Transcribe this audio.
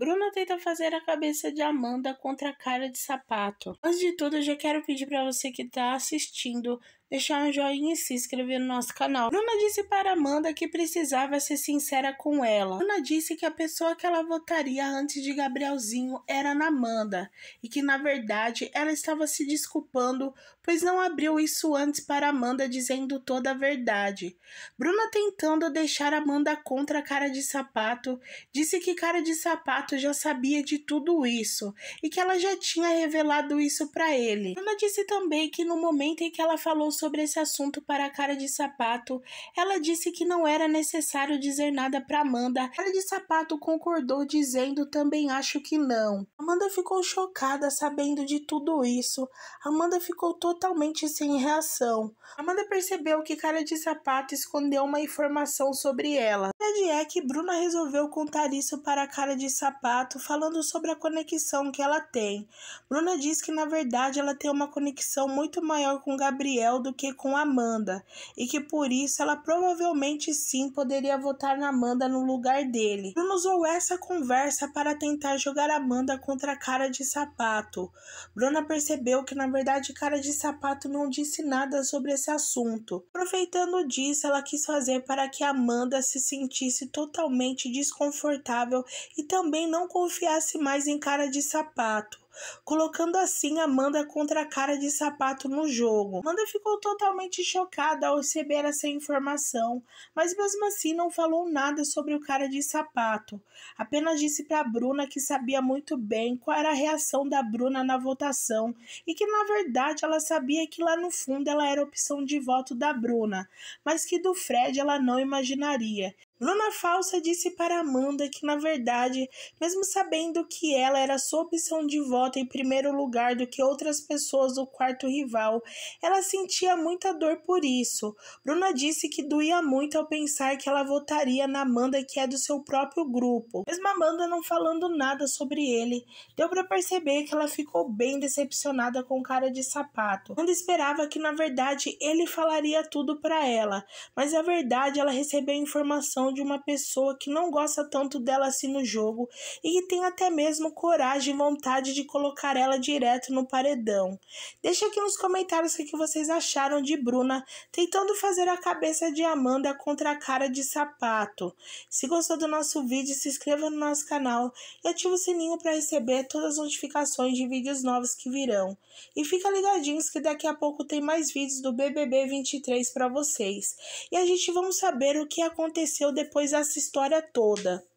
Bruna tenta fazer a cabeça de Amanda contra a cara de sapato. Antes de tudo, já quero pedir para você que está assistindo deixar um joinha e se inscrever no nosso canal. Bruna disse para Amanda que precisava ser sincera com ela. Bruna disse que a pessoa que ela votaria antes de Gabrielzinho era na Amanda e que na verdade ela estava se desculpando, pois não abriu isso antes para Amanda dizendo toda a verdade. Bruna tentando deixar Amanda contra Cara de Sapato, disse que Cara de Sapato já sabia de tudo isso e que ela já tinha revelado isso para ele. Bruna disse também que no momento em que ela falou sobre esse assunto para a cara de sapato, ela disse que não era necessário dizer nada para Amanda. A cara de sapato concordou dizendo também acho que não. Amanda ficou chocada sabendo de tudo isso. Amanda ficou totalmente sem reação. Amanda percebeu que cara de sapato escondeu uma informação sobre ela verdade é que Bruna resolveu contar isso para a cara de sapato, falando sobre a conexão que ela tem. Bruna diz que na verdade ela tem uma conexão muito maior com Gabriel do que com Amanda, e que por isso ela provavelmente sim poderia votar na Amanda no lugar dele. Bruna usou essa conversa para tentar jogar Amanda contra a cara de sapato. Bruna percebeu que na verdade cara de sapato não disse nada sobre esse assunto. Aproveitando disso, ela quis fazer para que Amanda se sentisse sentisse totalmente desconfortável e também não confiasse mais em cara de sapato colocando assim Amanda contra a cara de sapato no jogo. Amanda ficou totalmente chocada ao receber essa informação, mas mesmo assim não falou nada sobre o cara de sapato. Apenas disse para Bruna que sabia muito bem qual era a reação da Bruna na votação e que na verdade ela sabia que lá no fundo ela era opção de voto da Bruna, mas que do Fred ela não imaginaria. Bruna Falsa disse para Amanda que, na verdade, mesmo sabendo que ela era sua opção de voto, em primeiro lugar do que outras pessoas do quarto rival. Ela sentia muita dor por isso. Bruna disse que doía muito ao pensar que ela votaria na Amanda, que é do seu próprio grupo. Mesmo Amanda não falando nada sobre ele, deu para perceber que ela ficou bem decepcionada com cara de sapato. Amanda esperava que na verdade ele falaria tudo para ela, mas na verdade ela recebeu informação de uma pessoa que não gosta tanto dela assim no jogo e que tem até mesmo coragem e vontade de colocar ela direto no paredão. Deixa aqui nos comentários o que vocês acharam de Bruna tentando fazer a cabeça de Amanda contra a cara de sapato. Se gostou do nosso vídeo, se inscreva no nosso canal e ative o sininho para receber todas as notificações de vídeos novos que virão. E fica ligadinhos que daqui a pouco tem mais vídeos do BBB 23 para vocês. E a gente vamos saber o que aconteceu depois dessa história toda.